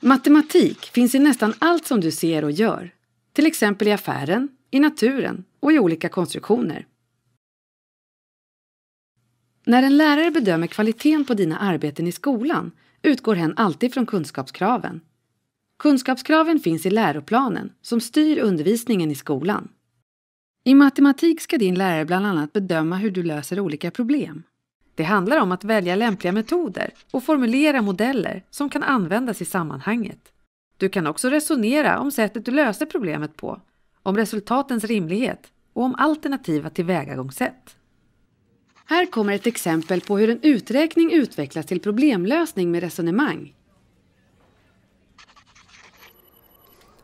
Matematik finns i nästan allt som du ser och gör. Till exempel i affären, i naturen och i olika konstruktioner. När en lärare bedömer kvaliteten på dina arbeten i skolan utgår hen alltid från kunskapskraven. Kunskapskraven finns i läroplanen som styr undervisningen i skolan. I matematik ska din lärare bland annat bedöma hur du löser olika problem. Det handlar om att välja lämpliga metoder och formulera modeller som kan användas i sammanhanget. Du kan också resonera om sättet du löser problemet på, om resultatens rimlighet och om alternativa tillvägagångssätt. Här kommer ett exempel på hur en uträkning utvecklas till problemlösning med resonemang.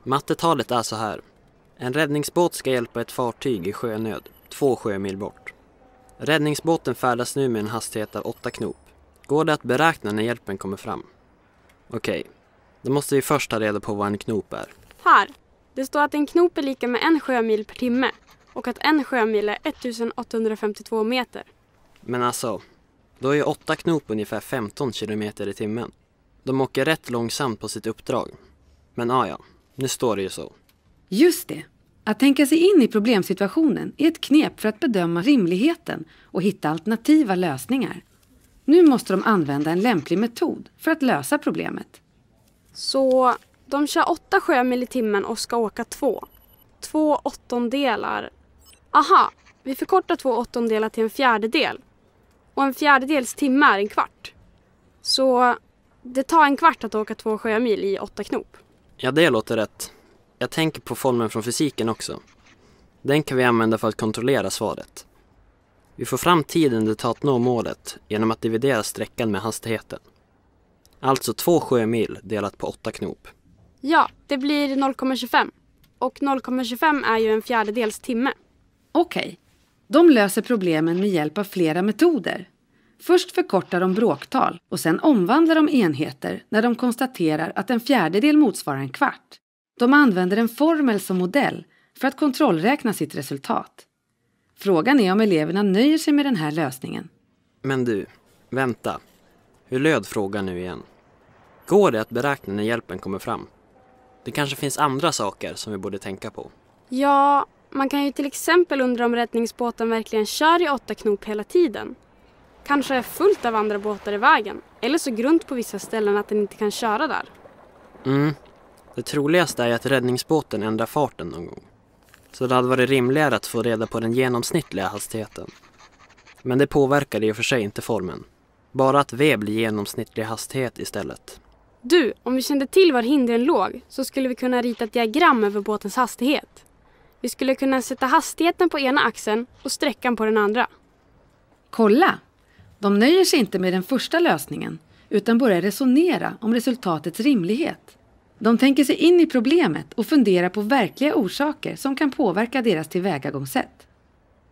Mattetalet är så här. En räddningsbåt ska hjälpa ett fartyg i sjönöd, två sjömil bort. Räddningsbåten färdas nu med en hastighet av 8 knop. Går det att beräkna när hjälpen kommer fram? Okej, okay. då måste vi först ta reda på vad en knop är. Här! Det står att en knop är lika med en sjömil per timme och att en sjömil är 1852 meter. Men alltså, då är ju 8 knop ungefär 15 kilometer i timmen. De åker rätt långsamt på sitt uppdrag. Men ah, ja, nu står det ju så. Just det. Att tänka sig in i problemsituationen är ett knep för att bedöma rimligheten och hitta alternativa lösningar. Nu måste de använda en lämplig metod för att lösa problemet. Så de kör 8 sjömil i timmen och ska åka två. Två åttondelar. Aha, vi förkortar två åttondelar till en fjärdedel. Och en fjärdedels timme är en kvart. Så det tar en kvart att åka två sjömil i åtta knop. Ja, det låter rätt. Jag tänker på formeln från fysiken också. Den kan vi använda för att kontrollera svaret. Vi får fram tiden det tar att nå målet genom att dividera sträckan med hastigheten. Alltså två sjömil delat på åtta knop. Ja, det blir 0,25. Och 0,25 är ju en fjärdedels timme. Okej. Okay. De löser problemen med hjälp av flera metoder. Först förkortar de bråktal och sen omvandlar de enheter när de konstaterar att en fjärdedel motsvarar en kvart. De använder en formel som modell för att kontrollräkna sitt resultat. Frågan är om eleverna nöjer sig med den här lösningen. Men du, vänta. Hur löd frågan nu igen? Går det att beräkna när hjälpen kommer fram? Det kanske finns andra saker som vi borde tänka på. Ja, man kan ju till exempel undra om räddningsbåten verkligen kör i åtta knop hela tiden. Kanske är fullt av andra båtar i vägen. Eller så grunt på vissa ställen att den inte kan köra där. Mm, det troligaste är att räddningsbåten ändrar farten någon gång. Så det hade varit rimligare att få reda på den genomsnittliga hastigheten. Men det påverkar i och för sig inte formen. Bara att V blir genomsnittlig hastighet istället. Du, om vi kände till var hindren låg så skulle vi kunna rita ett diagram över båtens hastighet. Vi skulle kunna sätta hastigheten på ena axeln och sträckan på den andra. Kolla! De nöjer sig inte med den första lösningen utan börjar resonera om resultatets rimlighet. De tänker sig in i problemet och funderar på verkliga orsaker som kan påverka deras tillvägagångssätt.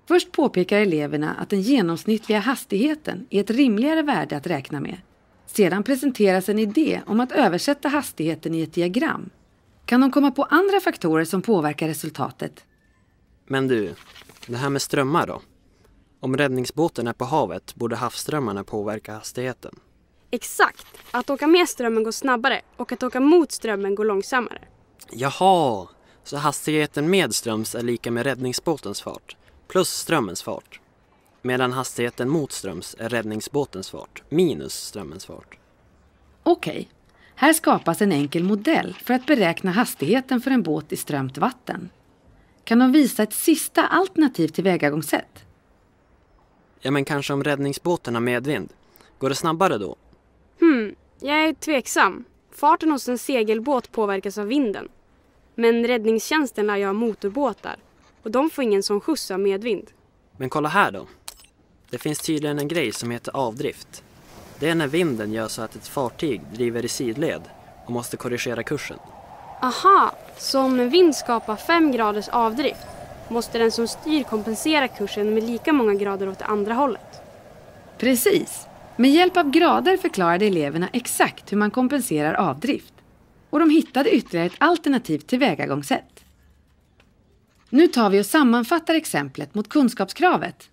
Först påpekar eleverna att den genomsnittliga hastigheten är ett rimligare värde att räkna med. Sedan presenteras en idé om att översätta hastigheten i ett diagram. Kan de komma på andra faktorer som påverkar resultatet? Men du, det här med strömmar då? Om räddningsbåten är på havet borde havsströmmarna påverka hastigheten. Exakt. Att åka med strömmen går snabbare och att åka mot strömmen går långsammare. Jaha, så hastigheten medströms är lika med räddningsbåtens fart plus strömmens fart. Medan hastigheten motströms är räddningsbåtens fart minus strömmens fart. Okej, okay. här skapas en enkel modell för att beräkna hastigheten för en båt i strömt vatten. Kan de visa ett sista alternativ tillvägagångssätt? Ja, men kanske om räddningsbåten har medvind. Går det snabbare då? Jag är tveksam. Farten hos en segelbåt påverkas av vinden. Men räddningstjänsten lär ju ha motorbåtar och de får ingen som skjuts av medvind. Men kolla här då. Det finns tydligen en grej som heter avdrift. Det är när vinden gör så att ett fartyg driver i sidled och måste korrigera kursen. Aha, så om en vind skapar 5 graders avdrift måste den som styr kompensera kursen med lika många grader åt det andra hållet. Precis. Med hjälp av grader förklarade eleverna exakt hur man kompenserar avdrift och de hittade ytterligare ett alternativt tillvägagångssätt. Nu tar vi och sammanfattar exemplet mot kunskapskravet.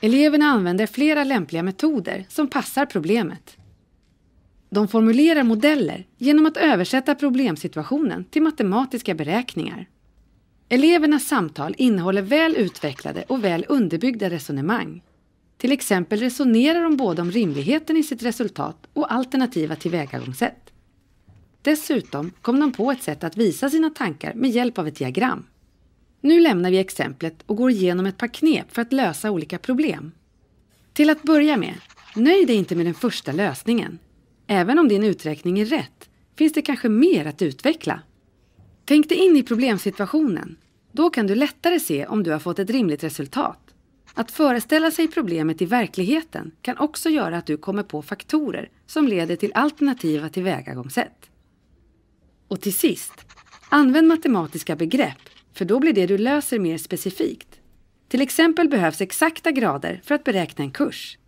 Eleverna använder flera lämpliga metoder som passar problemet. De formulerar modeller genom att översätta problemsituationen till matematiska beräkningar. Elevernas samtal innehåller väl utvecklade och väl underbyggda resonemang till exempel resonerar de båda om rimligheten i sitt resultat och alternativa tillvägagångssätt. Dessutom kom de på ett sätt att visa sina tankar med hjälp av ett diagram. Nu lämnar vi exemplet och går igenom ett par knep för att lösa olika problem. Till att börja med, nöj dig inte med den första lösningen. Även om din uträkning är rätt finns det kanske mer att utveckla. Tänk dig in i problemsituationen. Då kan du lättare se om du har fått ett rimligt resultat. Att föreställa sig problemet i verkligheten kan också göra att du kommer på faktorer som leder till alternativa tillvägagångssätt. Och till sist, använd matematiska begrepp för då blir det du löser mer specifikt. Till exempel behövs exakta grader för att beräkna en kurs.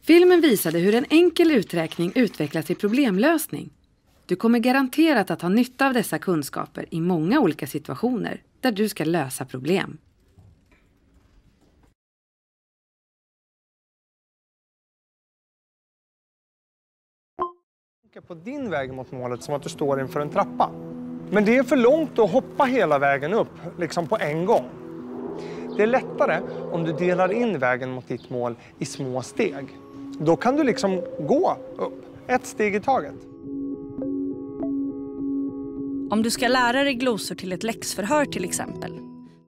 Filmen visade hur en enkel uträkning utvecklas till problemlösning. Du kommer garanterat att ha nytta av dessa kunskaper i många olika situationer där du ska lösa problem. på din väg mot målet som att du står inför en trappa. Men det är för långt att hoppa hela vägen upp, liksom på en gång. Det är lättare om du delar in vägen mot ditt mål i små steg. Då kan du liksom gå upp, ett steg i taget. Om du ska lära dig glosor till ett läxförhör till exempel